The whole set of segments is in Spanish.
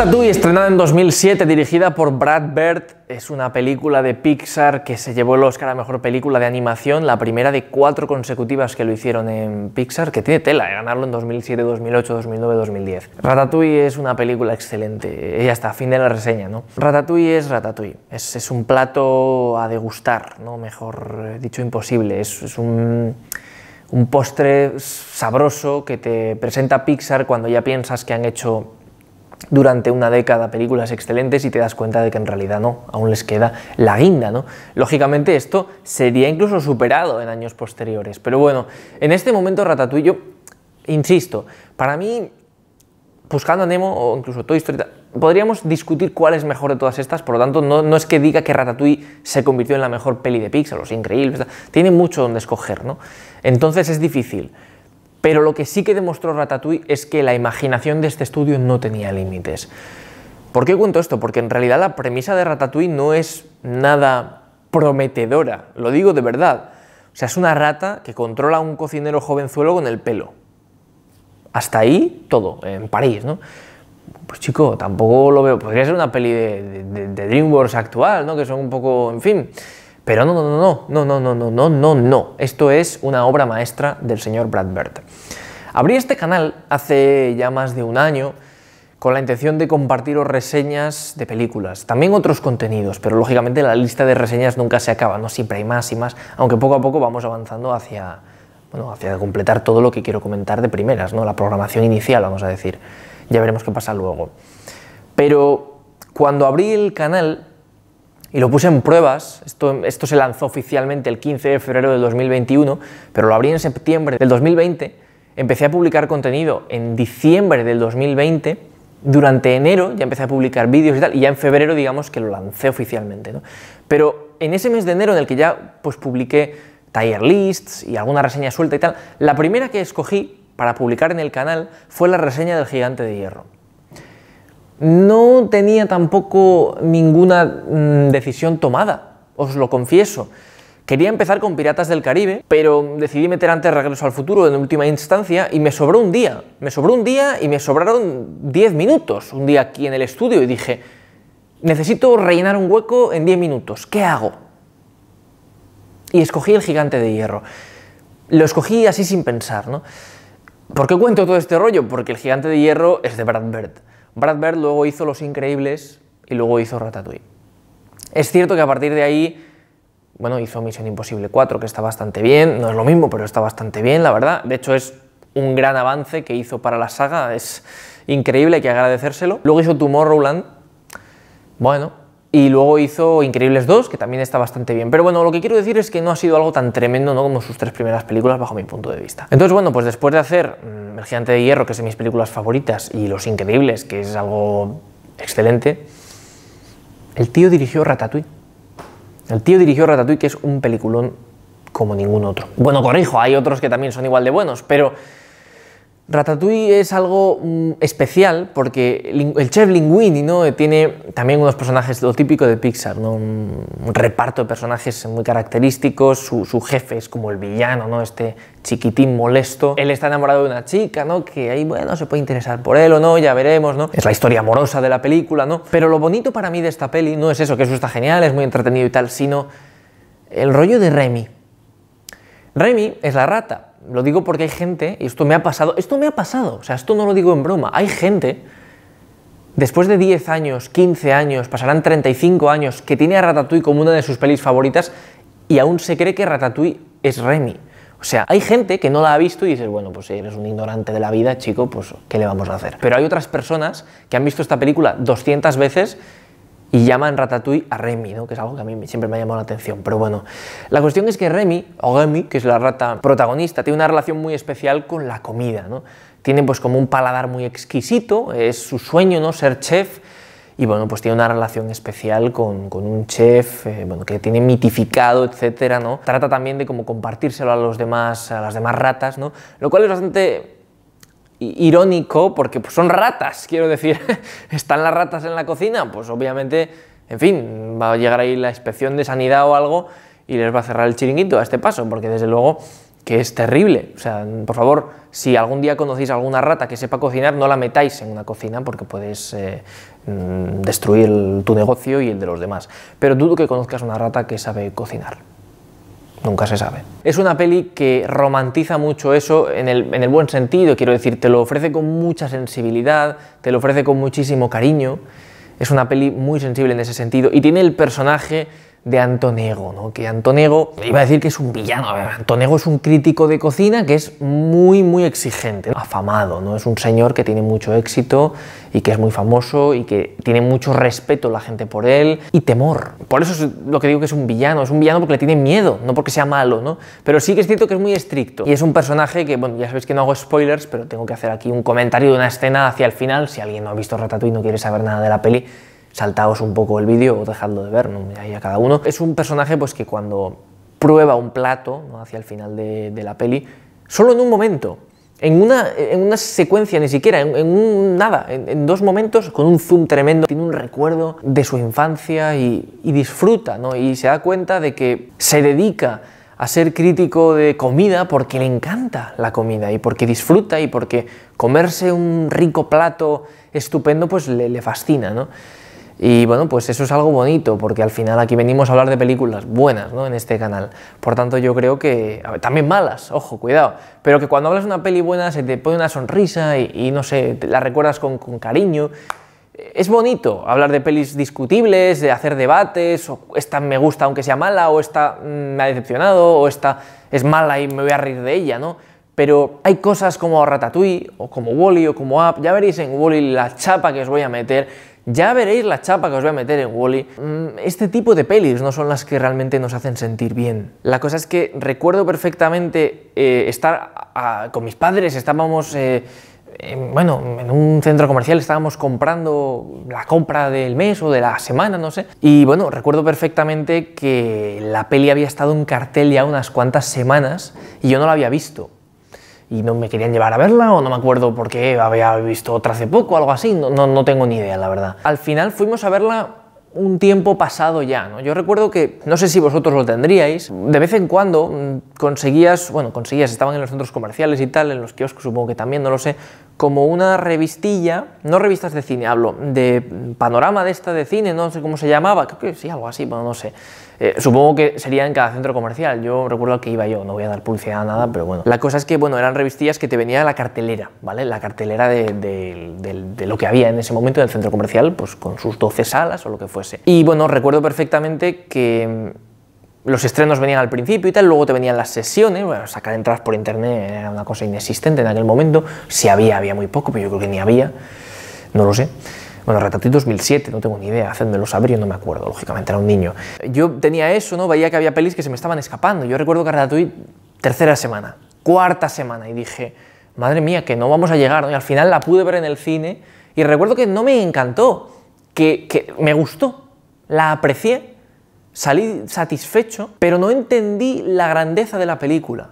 Ratatouille, estrenada en 2007, dirigida por Brad Bird, es una película de Pixar que se llevó el Oscar a Mejor Película de Animación, la primera de cuatro consecutivas que lo hicieron en Pixar, que tiene tela de ¿eh? ganarlo en 2007, 2008, 2009, 2010. Ratatouille es una película excelente, ya está, fin de la reseña, ¿no? Ratatouille es Ratatouille, es, un plato a degustar, ¿no? Mejor eh, dicho, imposible, es, un postre sabroso que te presenta Pixar cuando ya piensas que han hecho durante una década películas excelentes y te das cuenta de que en realidad no, aún les queda la guinda, ¿no? Lógicamente esto sería incluso superado en años posteriores, pero bueno, en este momento Ratatouille, insisto, para mí, buscando a Nemo o incluso Toy Story, podríamos discutir cuál es mejor de todas estas, por lo tanto no, es que diga que Ratatouille se convirtió en la mejor peli de Pixar, los increíbles, tiene mucho donde escoger, ¿no? Entonces es difícil. Pero lo que sí que demostró Ratatouille es que la imaginación de este estudio no tenía límites. ¿Por qué cuento esto? Porque en realidad la premisa de Ratatouille no es nada prometedora, lo digo de verdad. O sea, es una rata que controla a un cocinero jovenzuelo con el pelo. Hasta ahí todo, en París, ¿no? Pues chico, tampoco lo veo. Podría ser una peli de, de DreamWorks actual, ¿no? Que son un poco, en fin. Pero no, no, no, no, no, no, no, no, no. Esto es una obra maestra del señor Brad Abrí este canal hace ya más de un año con la intención de compartiros reseñas de películas, también otros contenidos, pero lógicamente la lista de reseñas nunca se acaba, ¿no? siempre hay más y más, aunque poco a poco vamos avanzando hacia, bueno, hacia completar todo lo que quiero comentar de primeras, ¿no? la programación inicial, vamos a decir. Ya veremos qué pasa luego. Pero cuando abrí el canal y lo puse en pruebas. Esto, se lanzó oficialmente el 15 de febrero del 2021, pero lo abrí en septiembre del 2020. Empecé a publicar contenido en diciembre del 2020. Durante enero ya empecé a publicar vídeos y tal, y ya en febrero digamos que lo lancé oficialmente. ¿no? Pero en ese mes de enero en el que ya pues, publiqué tier lists y alguna reseña suelta y tal, la primera que escogí para publicar en el canal fue la reseña del gigante de hierro no tenía tampoco ninguna mm, decisión tomada, os lo confieso. Quería empezar con Piratas del Caribe, pero decidí meter antes Regreso al Futuro en última instancia y me sobró un día. Me sobró un día y me sobraron 10 minutos un día aquí en el estudio y dije, necesito rellenar un hueco en 10 minutos, ¿qué hago? Y escogí el gigante de hierro. Lo escogí así sin pensar, ¿no? ¿Por qué cuento todo este rollo? Porque el gigante de hierro es de Brad Bird. Brad Bird luego hizo Los Increíbles y luego hizo Ratatouille. Es cierto que a partir de ahí, bueno, hizo Misión Imposible 4, que está bastante bien, no es lo mismo, pero está bastante bien, la verdad. De hecho, es un gran avance que hizo para la saga, es increíble, hay que agradecérselo. Luego hizo Tomorrowland, bueno, y luego hizo Increíbles 2, que también está bastante bien. Pero bueno, lo que quiero decir es que no ha sido algo tan tremendo ¿no? como sus tres primeras películas bajo mi punto de vista. Entonces bueno, pues después de hacer mm, El Gigante de Hierro, que es de mis películas favoritas, y Los Increíbles, que es algo excelente, el tío dirigió Ratatouille. El tío dirigió Ratatouille, que es un peliculón como ningún otro. Bueno, corrijo, hay otros que también son igual de buenos, pero Ratatouille es algo mm, especial porque el chef Linguini ¿no? tiene también unos personajes, lo típico de Pixar, ¿no? un, reparto de personajes muy característicos, su, su, jefe es como el villano, ¿no? este chiquitín molesto, él está enamorado de una chica, ¿no? que ahí bueno, se puede interesar por él o no, ya veremos, ¿no? es la historia amorosa de la película, ¿no? pero lo bonito para mí de esta peli no es eso, que eso está genial, es muy entretenido y tal, sino el rollo de Remy. Remy es la rata, lo digo porque hay gente, y esto me ha pasado, esto me ha pasado, o sea, esto no lo digo en broma, hay gente, después de 10 años, 15 años, pasarán 35 años, que tiene a Ratatouille como una de sus pelis favoritas y aún se cree que Ratatouille es Remy. O sea, hay gente que no la ha visto y dices, bueno, pues si eres un ignorante de la vida, chico, pues ¿qué le vamos a hacer? Pero hay otras personas que han visto esta película 200 veces y llaman Ratatouille a Remy, ¿no? que es algo que a mí siempre me ha llamado la atención. Pero bueno, la cuestión es que Remy, o Remy, que es la rata protagonista, tiene una relación muy especial con la comida. ¿no? Tiene pues como un paladar muy exquisito, es su sueño ¿no? ser chef, y bueno, pues tiene una relación especial con, un chef, eh, bueno, que tiene mitificado, etcétera, ¿no? Trata también de como compartírselo a los demás, a las demás ratas, ¿no? Lo cual es bastante irónico porque pues, son ratas, quiero decir, están las ratas en la cocina, pues obviamente, en fin, va a llegar ahí la inspección de sanidad o algo y les va a cerrar el chiringuito a este paso, porque desde luego que es terrible. O sea, por favor, si algún día conocéis alguna rata que sepa cocinar, no la metáis en una cocina porque puedes eh, mm, destruir tu negocio y el de los demás. Pero dudo que conozcas una rata que sabe cocinar nunca se sabe. Es una peli que romantiza mucho eso en el, buen sentido, quiero decir, te lo ofrece con mucha sensibilidad, te lo ofrece con muchísimo cariño, es una peli muy sensible en ese sentido y tiene el personaje de Antonego, ¿no? que Antonego, iba a decir que es un villano, a Antonego es un crítico de cocina que es muy, muy exigente, afamado, ¿no? es un señor que tiene mucho éxito y que es muy famoso y que tiene mucho respeto la gente por él y temor. Por eso es lo que digo que es un villano, es un villano porque le tiene miedo, no porque sea malo, ¿no? pero sí que es cierto que es muy estricto y es un personaje que, bueno, ya sabéis que no hago spoilers, pero tengo que hacer aquí un comentario de una escena hacia el final, si alguien no ha visto Ratatouille y no quiere saber nada de la peli, saltaos un poco el vídeo o dejadlo de ver, ¿no? ahí a cada uno. Es un personaje pues, que cuando prueba un plato hacia el final de, la peli, solo en un momento, en una, en una secuencia ni siquiera, en, un nada, en, dos momentos, con un zoom tremendo, tiene un recuerdo de su infancia y, disfruta, ¿no? y se da cuenta de que se dedica a ser crítico de comida porque le encanta la comida y porque disfruta y porque comerse un rico plato estupendo pues le, le fascina, ¿no? Y bueno, pues eso es algo bonito, porque al final aquí venimos a hablar de películas buenas, ¿no? En este canal. Por tanto, yo creo que... también malas, ojo, cuidado. Pero que cuando hablas de una peli buena se te pone una sonrisa y, no sé, la recuerdas con, cariño. Es bonito hablar de pelis discutibles, de hacer debates, o esta me gusta aunque sea mala, o esta mm, me ha decepcionado, o esta es mala y me voy a reír de ella, ¿no? pero hay cosas como Ratatouille o como Wally o como App, ya veréis en Wally la chapa que os voy a meter ya veréis la chapa que os voy a meter en Wally. Mm, este tipo de pelis no son las que realmente nos hacen sentir bien. La cosa es que recuerdo perfectamente eh, estar con mis padres, estábamos... Eh, bueno, en un centro comercial estábamos comprando la compra del mes o de la semana, no sé. Y bueno, recuerdo perfectamente que la peli había estado en cartel ya unas cuantas semanas y yo no la había visto y no me querían llevar a verla o no me acuerdo por qué había visto otra hace poco, o algo así, no, no, no tengo ni idea, la verdad. Al final fuimos a verla un tiempo pasado ya, ¿no? Yo recuerdo que, no sé si vosotros lo tendríais, de vez en cuando mm, conseguías, bueno, conseguías, estaban en los centros comerciales y tal, en los kioscos supongo que también, no lo sé, como una revistilla, no revistas de cine, hablo, de panorama de esta de cine, no sé cómo se llamaba, creo que sí, algo así, bueno, no sé. Eh, supongo que sería en cada centro comercial, yo recuerdo que iba yo, no voy a dar publicidad a nada, pero bueno. La cosa es que, bueno, eran revistillas que te venía la cartelera, ¿vale? La cartelera de, de lo que había en ese momento en el centro comercial, pues con sus 12 salas o lo que fuese. Y bueno, recuerdo perfectamente que los estrenos venían al principio y tal, luego te venían las sesiones, bueno, sacar entradas por internet era una cosa inexistente en aquel momento, si había, había muy poco, pero yo creo que ni había, no lo sé. Bueno, Ratatouille 2007, no tengo ni idea, hacedmelo saber, yo no me acuerdo, lógicamente, era un niño. Yo tenía eso, ¿no? Veía que había pelis que se me estaban escapando. Yo recuerdo que Ratatouille, tercera semana, cuarta semana, y dije, madre mía, que no vamos a llegar, Y al final la pude ver en el cine, y recuerdo que no me encantó, que, que me gustó, la aprecié, Salí satisfecho, pero no entendí la grandeza de la película.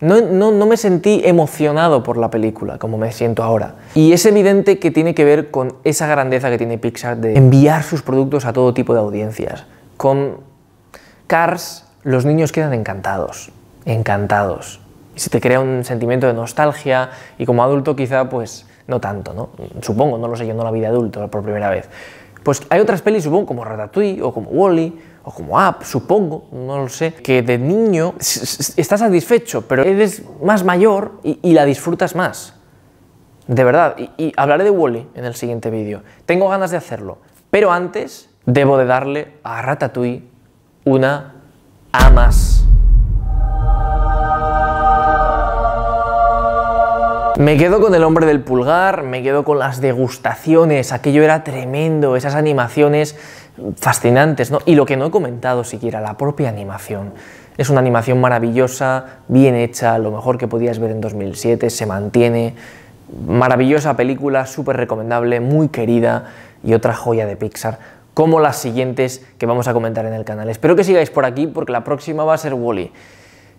No, me sentí emocionado por la película como me siento ahora. Y es evidente que tiene que ver con esa grandeza que tiene Pixar de enviar sus productos a todo tipo de audiencias. Con Cars los niños quedan encantados, encantados. Y se te crea un sentimiento de nostalgia y como adulto quizá pues no tanto, ¿no? Supongo, no lo sé yo, no la vi de adulto por primera vez. Pues hay otras pelis, supongo, como Ratatouille o como Wally, -E, o como app, ah, supongo, no lo sé, que de niño estás satisfecho, pero eres más mayor y, la disfrutas más. De verdad, y, hablaré de Wally en el siguiente vídeo. Tengo ganas de hacerlo, pero antes debo de darle a Ratatouille una A más. Me quedo con el hombre del pulgar, me quedo con las degustaciones, aquello era tremendo, esas animaciones fascinantes, ¿no? Y lo que no he comentado siquiera, la propia animación. Es una animación maravillosa, bien hecha, lo mejor que podías ver en 2007, se mantiene. Maravillosa película, súper recomendable, muy querida y otra joya de Pixar, como las siguientes que vamos a comentar en el canal. Espero que sigáis por aquí porque la próxima va a ser Wally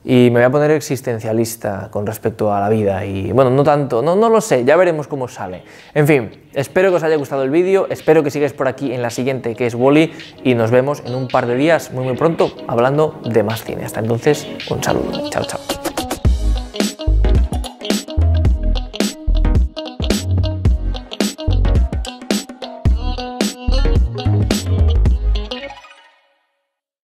y me voy a poner existencialista con respecto a la vida y bueno, no tanto, no, no lo sé, ya veremos cómo sale. En fin, espero que os haya gustado el vídeo, espero que sigáis por aquí en la siguiente que es Wally y nos vemos en un par de días muy muy pronto hablando de más cine. Hasta entonces, un saludo, chao chao.